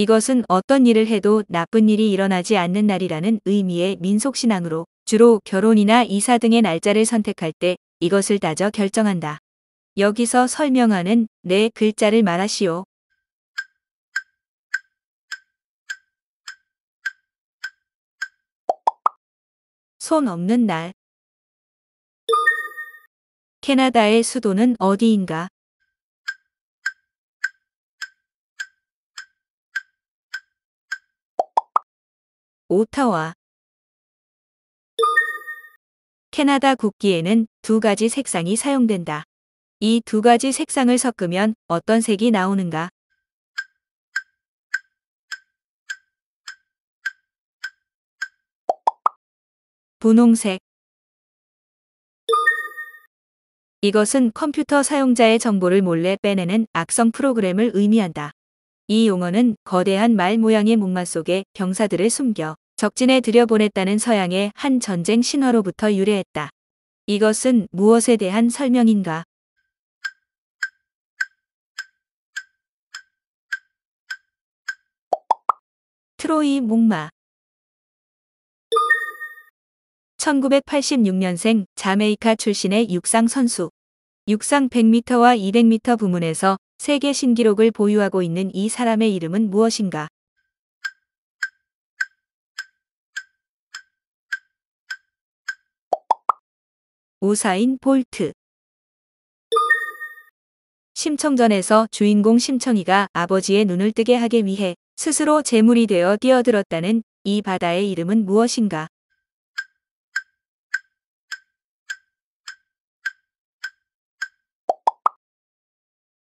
이것은 어떤 일을 해도 나쁜 일이 일어나지 않는 날이라는 의미의 민속신앙으로 주로 결혼이나 이사 등의 날짜를 선택할 때 이것을 따져 결정한다. 여기서 설명하는 네 글자를 말하시오. 손 없는 날. 캐나다의 수도는 어디인가? 오타와 캐나다 국기에는 두 가지 색상이 사용된다. 이 두 가지 색상을 섞으면 어떤 색이 나오는가? 분홍색 이것은 컴퓨터 사용자의 정보를 몰래 빼내는 악성 프로그램을 의미한다. 이 용어는 거대한 말 모양의 목마 속에 병사들을 숨겨 적진에 들여보냈다는 서양의 한 전쟁 신화로부터 유래했다. 이것은 무엇에 대한 설명인가? 트로이 목마 1986년생 자메이카 출신의 육상 선수. 육상 100m와 200m 부문에서 세계 신기록을 보유하고 있는 이 사람의 이름은 무엇인가? 우사인 볼트 심청전에서 주인공 심청이가 아버지의 눈을 뜨게 하기 위해 스스로 재물이 되어 뛰어들었다는 이 바다의 이름은 무엇인가?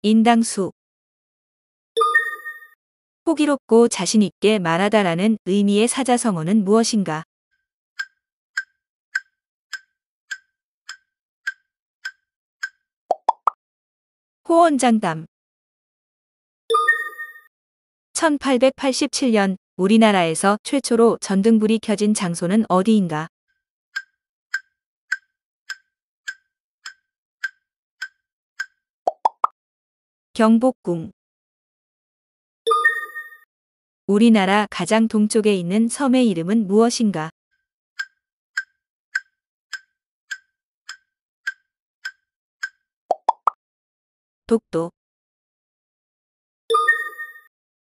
인당수 호기롭고 자신있게 말하다라는 의미의 사자성어는 무엇인가? 호언장담 1887년 우리나라에서 최초로 전등불이 켜진 장소는 어디인가? 경복궁 우리나라 가장 동쪽에 있는 섬의 이름은 무엇인가? 독도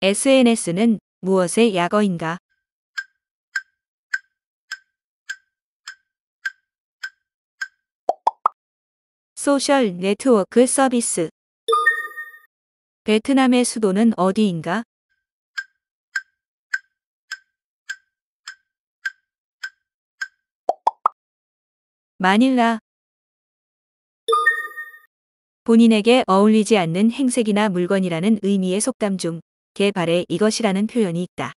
SNS는 무엇의 약어인가? 소셜 네트워크 서비스 베트남의 수도는 어디인가? 마닐라 본인에게 어울리지 않는 행색이나 물건이라는 의미의 속담 중 개발에 이것이라는 표현이 있다.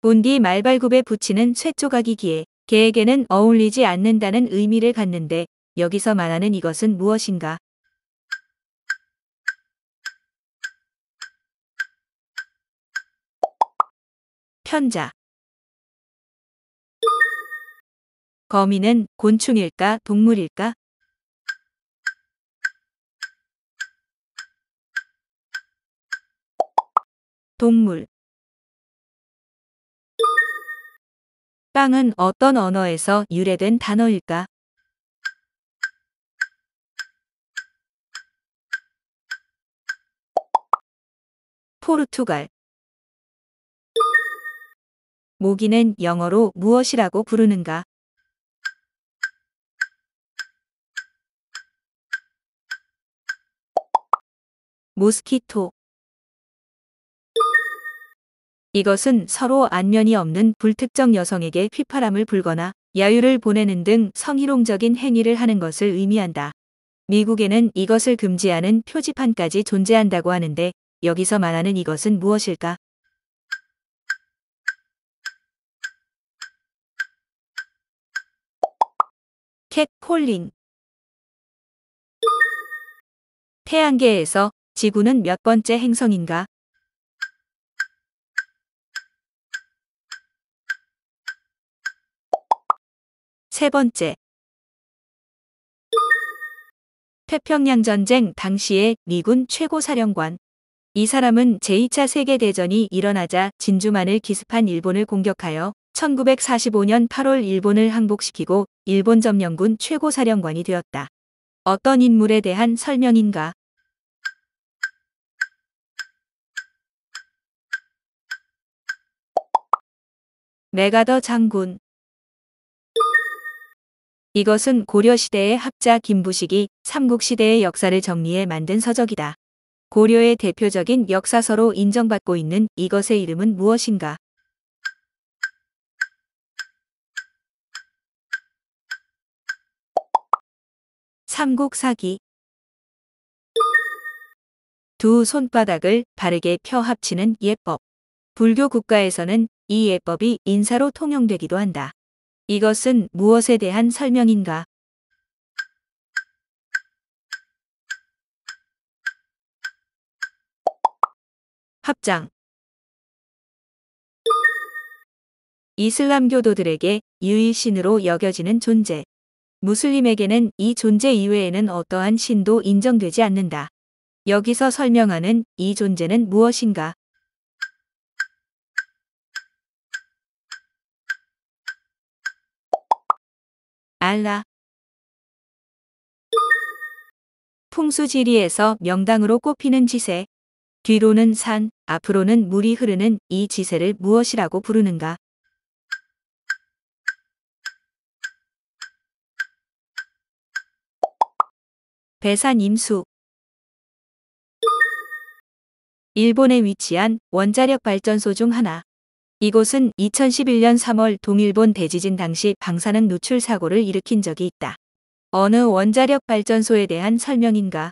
본디 말발굽에 붙이는 쇠조각이기에 개에게는 어울리지 않는다는 의미를 갖는데 여기서 말하는 이것은 무엇인가? 편자 거미는 곤충일까 동물일까? 동물 빵은 어떤 언어에서 유래된 단어일까? 포르투갈 모기는 영어로 무엇이라고 부르는가? 모스키토 이것은 서로 안면이 없는 불특정 여성에게 휘파람을 불거나 야유를 보내는 등 성희롱적인 행위를 하는 것을 의미한다. 미국에는 이것을 금지하는 표지판까지 존재한다고 하는데 여기서 말하는 이것은 무엇일까? 캣폴링 태양계에서 지구는 몇 번째 행성인가? 세 번째. 태평양 전쟁 당시의 미군 최고사령관. 이 사람은 제2차 세계대전이 일어나자 진주만을 기습한 일본을 공격하여 1945년 8월 일본을 항복시키고 일본 점령군 최고사령관이 되었다. 어떤 인물에 대한 설명인가? 메가더 장군 이것은 고려시대의 학자 김부식이 삼국시대의 역사를 정리해 만든 서적이다. 고려의 대표적인 역사서로 인정받고 있는 이것의 이름은 무엇인가? 삼국사기 두 손바닥을 바르게 펴 합치는 예법. 불교 국가에서는 이 예법이 인사로 통용되기도 한다. 이것은 무엇에 대한 설명인가? 합장 이슬람교도들에게 유일신으로 여겨지는 존재. 무슬림에게는 이 존재 이외에는 어떠한 신도 인정되지 않는다. 여기서 설명하는 이 존재는 무엇인가? 알라. 풍수지리에서 명당으로 꼽히는 지세. 뒤로는 산, 앞으로는 물이 흐르는 이 지세를 무엇이라고 부르는가? 배산 임수 일본에 위치한 원자력 발전소 중 하나. 이곳은 2011년 3월 동일본 대지진 당시 방사능 누출 사고를 일으킨 적이 있다. 어느 원자력 발전소에 대한 설명인가?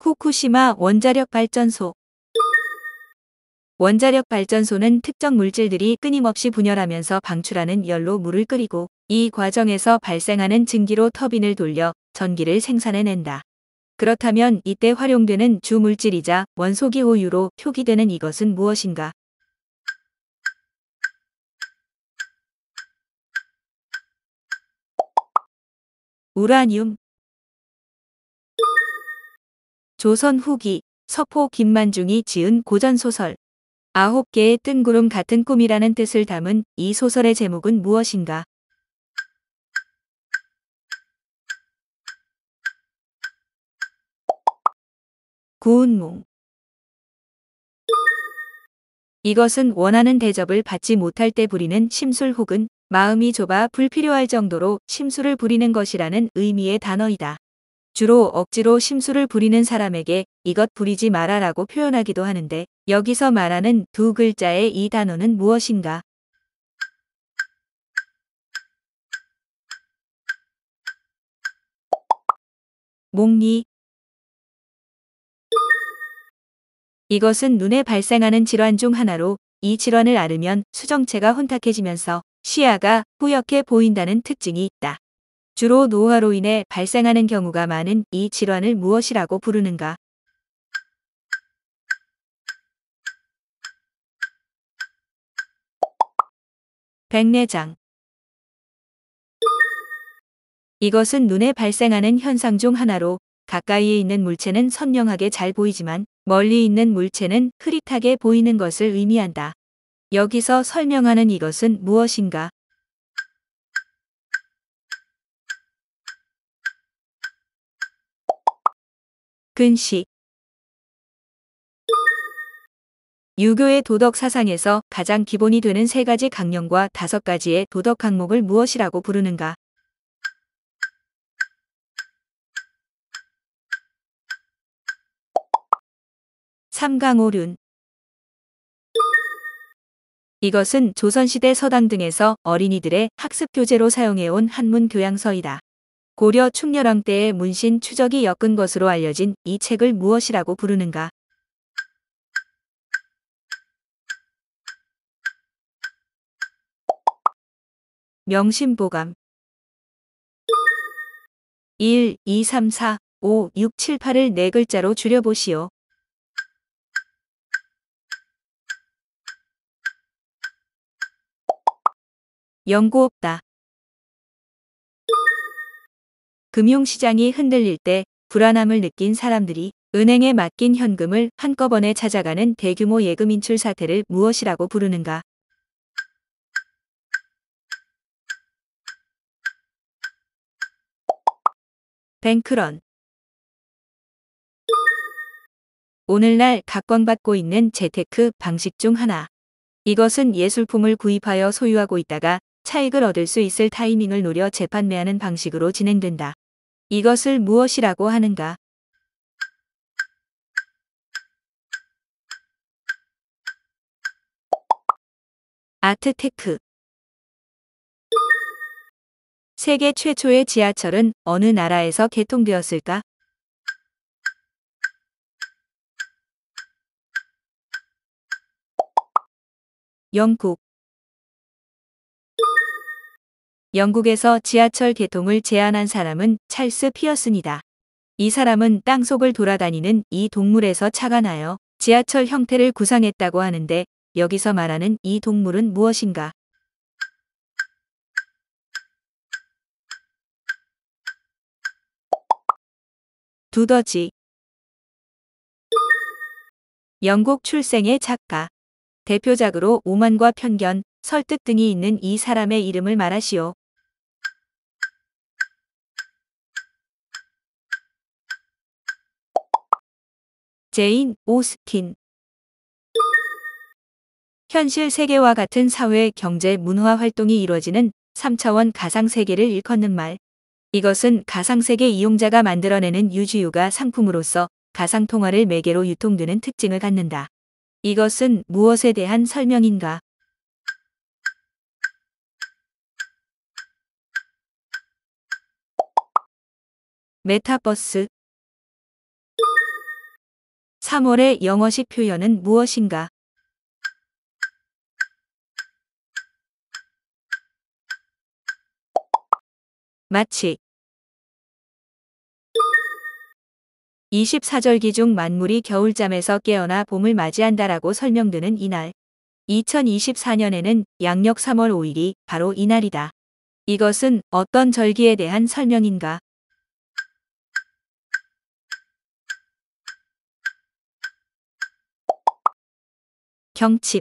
후쿠시마 원자력 발전소 원자력 발전소는 특정 물질들이 끊임없이 분열하면서 방출하는 열로 물을 끓이고 이 과정에서 발생하는 증기로 터빈을 돌려 전기를 생산해낸다. 그렇다면 이때 활용되는 주물질이자 원소기호유로 표기되는 이것은 무엇인가? 우라늄 조선 후기 서포 김만중이 지은 고전소설 아홉 개의 뜬구름 같은 꿈이라는 뜻을 담은 이 소설의 제목은 무엇인가? 구운무 이것은 원하는 대접을 받지 못할 때 부리는 심술 혹은 마음이 좁아 불필요할 정도로 심술을 부리는 것이라는 의미의 단어이다. 주로 억지로 심술을 부리는 사람에게 이것 부리지 마라라고 표현하기도 하는데 여기서 말하는 두 글자의 이 단어는 무엇인가? 목리 이것은 눈에 발생하는 질환 중 하나로 이 질환을 앓으면 수정체가 혼탁해지면서 시야가 뿌옇게 보인다는 특징이 있다. 주로 노화로 인해 발생하는 경우가 많은 이 질환을 무엇이라고 부르는가? 백내장 이것은 눈에 발생하는 현상 중 하나로 가까이에 있는 물체는 선명하게 잘 보이지만 멀리 있는 물체는 흐릿하게 보이는 것을 의미한다. 여기서 설명하는 이것은 무엇인가? 근시 유교의 도덕 사상에서 가장 기본이 되는 세 가지 강령과 다섯 가지의 도덕 항목을 무엇이라고 부르는가? 삼강오륜 이것은 조선시대 서당 등에서 어린이들의 학습 교재로 사용해온 한문 교양서이다. 고려 충렬왕 때의 문신 추적이 엮은 것으로 알려진 이 책을 무엇이라고 부르는가? 명심보감 1, 2, 3, 4, 5, 6, 7, 8을 네 글자로 줄여보시오. 연구 없다. 금융시장이 흔들릴 때 불안함을 느낀 사람들이 은행에 맡긴 현금을 한꺼번에 찾아가는 대규모 예금 인출 사태를 무엇이라고 부르는가? 뱅크런 오늘날 각광받고 있는 재테크 방식 중 하나. 이것은 예술품을 구입하여 소유하고 있다가 차익을 얻을 수 있을 타이밍을 노려 재판매하는 방식으로 진행된다. 이것을 무엇이라고 하는가? 아트테크 세계 최초의 지하철은 어느 나라에서 개통되었을까? 영국 영국에서 지하철 개통을 제안한 사람은 찰스 피어슨이다. 이 사람은 땅속을 돌아다니는 이 동물에서 차가 나요. 지하철 형태를 구상했다고 하는데 여기서 말하는 이 동물은 무엇인가? 두더지 영국 출생의 작가 대표작으로 오만과 편견, 설득 등이 있는 이 사람의 이름을 말하시오. 제인 오스틴 현실 세계와 같은 사회, 경제, 문화 활동이 이루어지는 3차원 가상세계를 일컫는 말. 이것은 가상세계 이용자가 만들어내는 유지유가 상품으로서 가상통화를 매개로 유통되는 특징을 갖는다. 이것은 무엇에 대한 설명인가? 메타버스 3월의 영어식 표현은 무엇인가? 마치 24절기 중 만물이 겨울잠에서 깨어나 봄을 맞이한다라고 설명되는 이날 2024년에는 양력 3월 5일이 바로 이날이다. 이것은 어떤 절기에 대한 설명인가? 경칩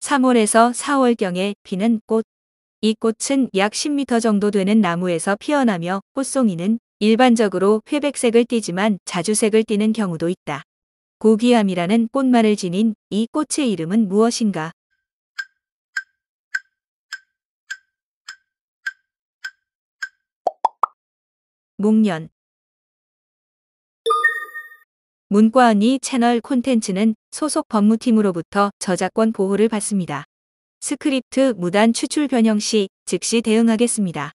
3월에서 4월경에 피는 꽃. 이 꽃은 약 10m 정도 되는 나무에서 피어나며 꽃송이는 일반적으로 회백색을 띠지만 자주색을 띠는 경우도 있다. 고귀함이라는 꽃말을 지닌 이 꽃의 이름은 무엇인가? 목련 문과언니 채널 콘텐츠는 소속 법무팀으로부터 저작권 보호를 받습니다. 스크립트 무단 추출 변형 시 즉시 대응하겠습니다.